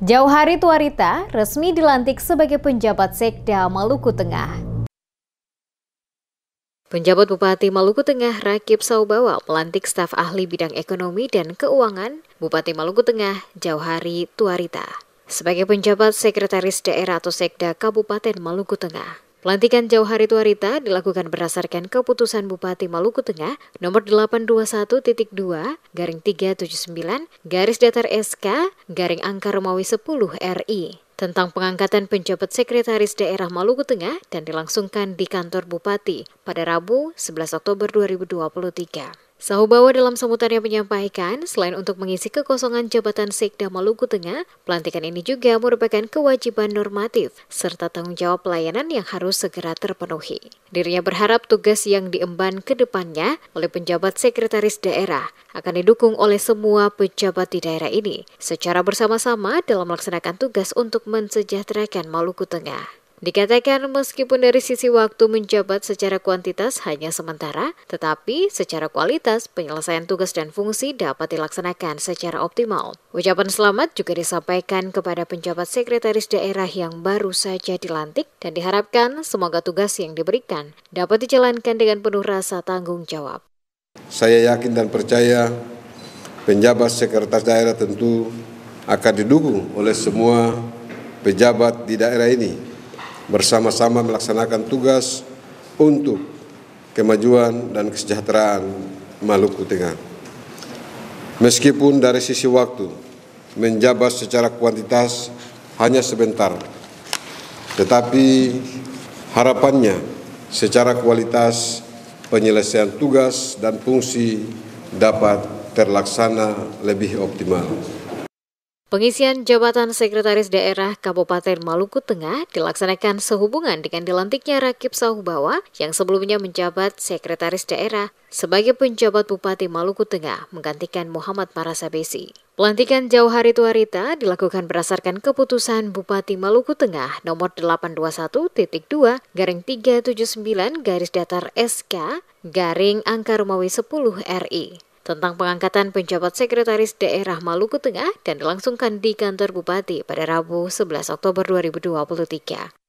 Jauhari Tuarita resmi dilantik sebagai penjabat Sekda Maluku Tengah. Penjabat Bupati Maluku Tengah Rakib Saubawa melantik staf ahli bidang ekonomi dan keuangan Bupati Maluku Tengah Jauhari Tuarita sebagai penjabat sekretaris daerah atau sekda Kabupaten Maluku Tengah. Pelantikan jauh hari tua Rita dilakukan berdasarkan keputusan Bupati Maluku Tengah nomor 821.2 garing 379 garis datar SK garing angka Romawi 10 RI tentang pengangkatan penjabat sekretaris daerah Maluku Tengah dan dilangsungkan di kantor Bupati pada Rabu 11 Oktober 2023. Sahubawa dalam sambutannya menyampaikan, selain untuk mengisi kekosongan jabatan Sekda Maluku Tengah, pelantikan ini juga merupakan kewajiban normatif serta tanggung jawab pelayanan yang harus segera terpenuhi. Dirinya berharap tugas yang diemban ke depannya oleh penjabat sekretaris daerah akan didukung oleh semua pejabat di daerah ini secara bersama-sama dalam melaksanakan tugas untuk mensejahterakan Maluku Tengah. Dikatakan meskipun dari sisi waktu menjabat secara kuantitas hanya sementara, tetapi secara kualitas penyelesaian tugas dan fungsi dapat dilaksanakan secara optimal. Ucapan selamat juga disampaikan kepada penjabat sekretaris daerah yang baru saja dilantik dan diharapkan semoga tugas yang diberikan dapat dijalankan dengan penuh rasa tanggung jawab. Saya yakin dan percaya penjabat sekretaris daerah tentu akan didukung oleh semua pejabat di daerah ini bersama-sama melaksanakan tugas untuk kemajuan dan kesejahteraan Maluku Tengah. Meskipun dari sisi waktu menjabat secara kuantitas hanya sebentar, tetapi harapannya secara kualitas penyelesaian tugas dan fungsi dapat terlaksana lebih optimal. Pengisian jabatan Sekretaris Daerah Kabupaten Maluku Tengah dilaksanakan sehubungan dengan dilantiknya Rakib Sahubawa yang sebelumnya menjabat Sekretaris Daerah sebagai penjabat Bupati Maluku Tengah menggantikan Muhammad Marasabesi. Pelantikan jauh hari Tuarita dilakukan berdasarkan keputusan Bupati Maluku Tengah nomor 821.2 garing 379 garis datar SK garing angka Romawi 10 RI tentang pengangkatan penjabat sekretaris daerah Maluku Tengah dan dilangsungkan di kantor bupati pada Rabu 11 Oktober 2023.